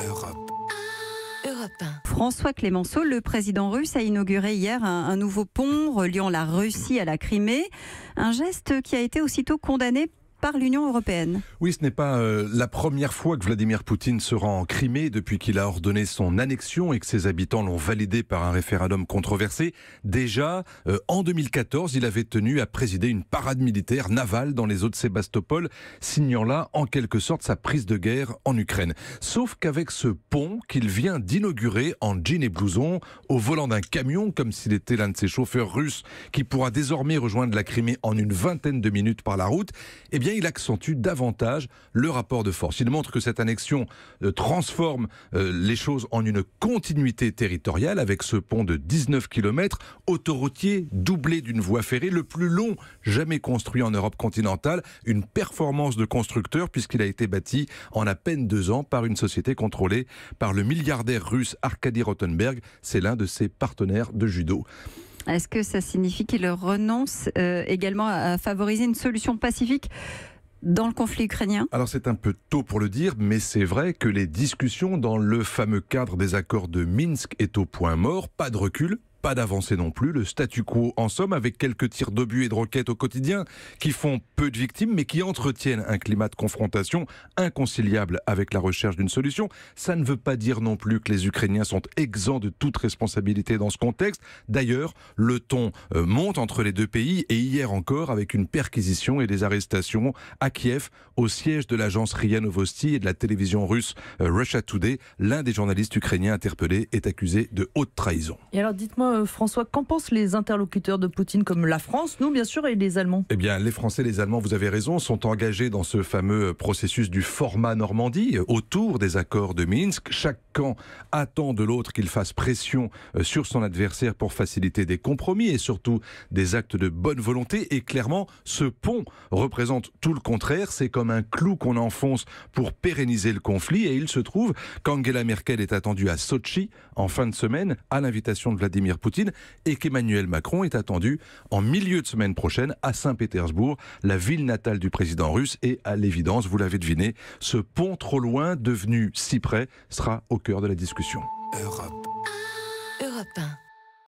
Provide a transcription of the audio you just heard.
Europe. François Clémenceau, le président russe, a inauguré hier un, nouveau pont reliant la Russie à la Crimée. Un geste qui a été aussitôt condamné par l'Union européenne. Oui, ce n'est pas euh, la première fois que Vladimir Poutine se rend en Crimée depuis qu'il a ordonné son annexion et que ses habitants l'ont validé par un référendum controversé. Déjà, euh, en 2014, il avait tenu à présider une parade militaire navale dans les eaux de Sébastopol, signant là en quelque sorte sa prise de guerre en Ukraine. Sauf qu'avec ce pont qu'il vient d'inaugurer en jean et blouson, au volant d'un camion, comme s'il était l'un de ces chauffeurs russes, qui pourra désormais rejoindre la Crimée en une vingtaine de minutes par la route, eh bien il accentue davantage le rapport de force. Il montre que cette annexion euh, transforme euh, les choses en une continuité territoriale avec ce pont de 19 km autoroutier doublé d'une voie ferrée, le plus long jamais construit en Europe continentale, une performance de constructeur puisqu'il a été bâti en à peine deux ans par une société contrôlée par le milliardaire russe Arkady Rotenberg. C'est l'un de ses partenaires de judo. Est-ce que ça signifie qu'il renonce euh, également à favoriser une solution pacifique dans le conflit ukrainien Alors c'est un peu tôt pour le dire, mais c'est vrai que les discussions dans le fameux cadre des accords de Minsk est au point mort. Pas de recul, pas d'avancée non plus, le statu quo en somme, avec quelques tirs d'obus et de roquettes au quotidien qui font peu de victimes, mais qui entretiennent un climat de confrontation inconciliable avec la recherche d'une solution. Ça ne veut pas dire non plus que les Ukrainiens sont exempts de toute responsabilité dans ce contexte. D'ailleurs, le ton euh, monte entre les deux pays et hier encore avec une perquisition et des arrestations à Kiev au siège de l'agence RIA Novosti et de la télévision russe euh, Russia Today. L'un des journalistes ukrainiens interpellés est accusé de haute trahison. Et alors dites-moi euh, François, qu'en pensent les interlocuteurs de Poutine comme la France, nous bien sûr, et les Allemands Eh bien, les Français, les Allemands, vous avez raison, sont engagés dans ce fameux processus du format Normandie euh, autour des accords de Minsk. Chaque camp attend de l'autre qu'il fasse pression euh, sur son adversaire pour faciliter des compromis et surtout des actes de bonne volonté. Et clairement, ce pont représente tout le contraire. C'est comme un clou qu'on enfonce pour pérenniser le conflit. Et il se trouve qu'Angela Merkel est attendue à Sochi en fin de semaine à l'invitation de Vladimir Poutine et qu'Emmanuel Macron est attendu en milieu de semaine prochaine à Saint-Pétersbourg, la ville natale du président russe. Et à l'évidence, vous l'avez deviné, ce pont trop loin, devenu si près, sera au cœur de la discussion. Europe.